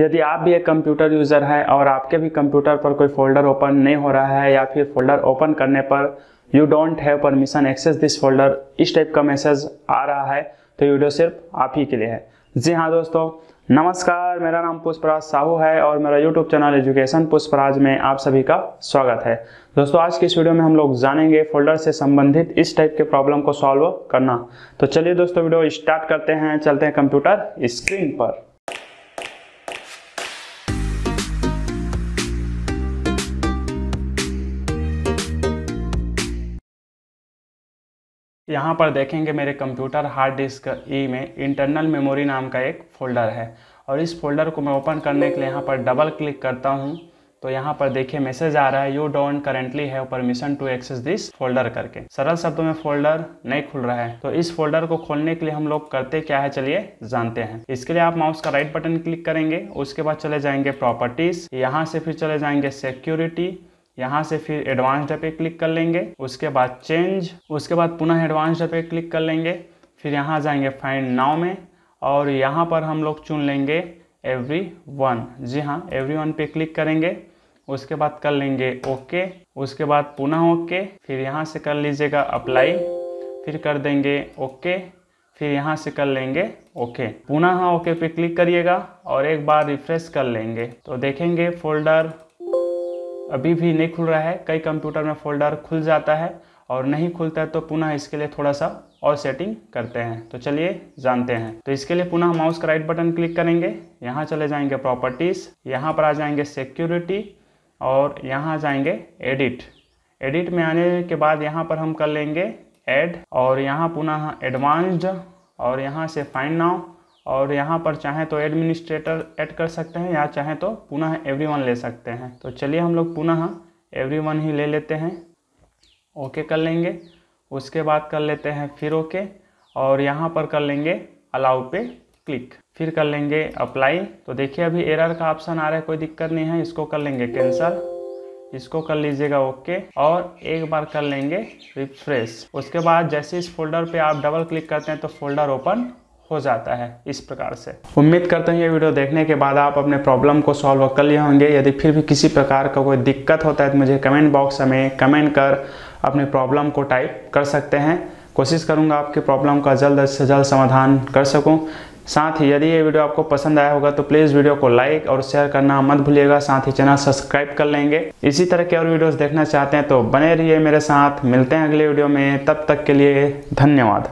यदि आप भी एक कंप्यूटर यूज़र हैं और आपके भी कंप्यूटर पर कोई फोल्डर ओपन नहीं हो रहा है या फिर फोल्डर ओपन करने पर you don't have permission access this folder इस टाइप का मैसेज आ रहा है तो वीडियो सिर्फ आप ही के लिए है जी हाँ दोस्तों नमस्कार मेरा नाम पुष्पराज साहू है और मेरा YouTube चैनल एजुकेशन पुष्पराज में आप सभी का स्वागत है दोस्तों आज की इस वीडियो में हम लोग जानेंगे फोल्डर से संबंधित इस टाइप के प्रॉब्लम को सॉल्व करना तो चलिए दोस्तों वीडियो स्टार्ट करते हैं चलते हैं कंप्यूटर स्क्रीन पर यहाँ पर देखेंगे मेरे कंप्यूटर हार्ड डिस्क ई में इंटरनल मेमोरी नाम का एक फ़ोल्डर है और इस फोल्डर को मैं ओपन करने के लिए यहाँ पर डबल क्लिक करता हूँ तो यहाँ पर देखिए मैसेज आ रहा है you don't currently have permission to access this folder करके सरल शब्दों में फोल्डर नहीं खुल रहा है तो इस फोल्डर को खोलने के लिए हम लोग करते क्या है चलिए जानते हैं इसके लिए आप माउस का राइट बटन क्लिक करेंगे उसके बाद चले जाएंगे प्रॉपर्टीज यहाँ से फिर चले जाएंगे सिक्योरिटी यहाँ से फिर एडवांस्ड पे क्लिक कर लेंगे उसके बाद चेंज उसके बाद पुनः एडवांस्ड पे क्लिक कर लेंगे फिर यहाँ जाएंगे फाइंड नाव में और यहाँ पर हम लोग चुन लेंगे एवरी वन जी हाँ एवरी वन पे क्लिक करेंगे उसके बाद कर लेंगे ओके उसके बाद पुनः ओके फिर यहाँ से कर लीजिएगा अप्लाई फिर कर देंगे ओके फिर यहाँ से कर लेंगे ओके पुनः हाँ ओके पे क्लिक करिएगा और एक बार रिफ्रेश कर लेंगे तो देखेंगे फोल्डर अभी भी नहीं खुल रहा है कई कंप्यूटर में फोल्डर खुल जाता है और नहीं खुलता है तो पुनः इसके लिए थोड़ा सा और सेटिंग करते हैं तो चलिए जानते हैं तो इसके लिए पुनः माउस का राइट बटन क्लिक करेंगे यहाँ चले जाएंगे प्रॉपर्टीज़ यहाँ पर आ जाएंगे सिक्योरिटी और यहाँ जाएंगे एडिट एडिट में आने के बाद यहाँ पर हम कर लेंगे एड और यहाँ पुनः एडवांस्ड और यहाँ से फाइन नाउ और यहाँ पर चाहें तो एडमिनिस्ट्रेटर ऐड कर सकते हैं या चाहें तो पुनः एवरीवन ले सकते हैं तो चलिए हम लोग पुनः एवरीवन ही ले लेते हैं ओके कर लेंगे उसके बाद कर लेते हैं फिर ओके और यहाँ पर कर लेंगे अलाउ पे क्लिक फिर कर लेंगे अप्लाई तो देखिए अभी एरर का ऑप्शन आ रहा है कोई दिक्कत नहीं है इसको कर लेंगे कैंसल इसको कर लीजिएगा ओके और एक बार कर लेंगे रिफ्रेश उसके बाद जैसे इस फोल्डर पे आप डबल क्लिक करते हैं तो फोल्डर ओपन हो जाता है इस प्रकार से उम्मीद करते हैं ये वीडियो देखने के बाद आप अपने प्रॉब्लम को सॉल्व कर लिए होंगे यदि फिर भी किसी प्रकार का कोई दिक्कत होता है तो मुझे कमेंट बॉक्स में कमेंट कर अपने प्रॉब्लम को टाइप कर सकते हैं कोशिश करूँगा आपकी प्रॉब्लम का जल्द से जल्द समाधान कर सकूँ साथ ही यदि ये वीडियो आपको पसंद आया होगा तो प्लीज़ वीडियो को लाइक और शेयर करना मत भूलिएगा साथ ही चैनल सब्सक्राइब कर लेंगे इसी तरह के और वीडियोस देखना चाहते हैं तो बने रहिए मेरे साथ मिलते हैं अगले वीडियो में तब तक के लिए धन्यवाद